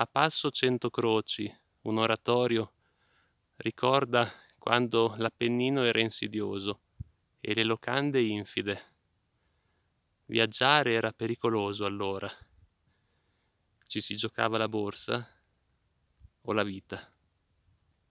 A Passo Cento Croci, un oratorio, ricorda quando l'Appennino era insidioso e le locande infide. Viaggiare era pericoloso allora. Ci si giocava la borsa o la vita.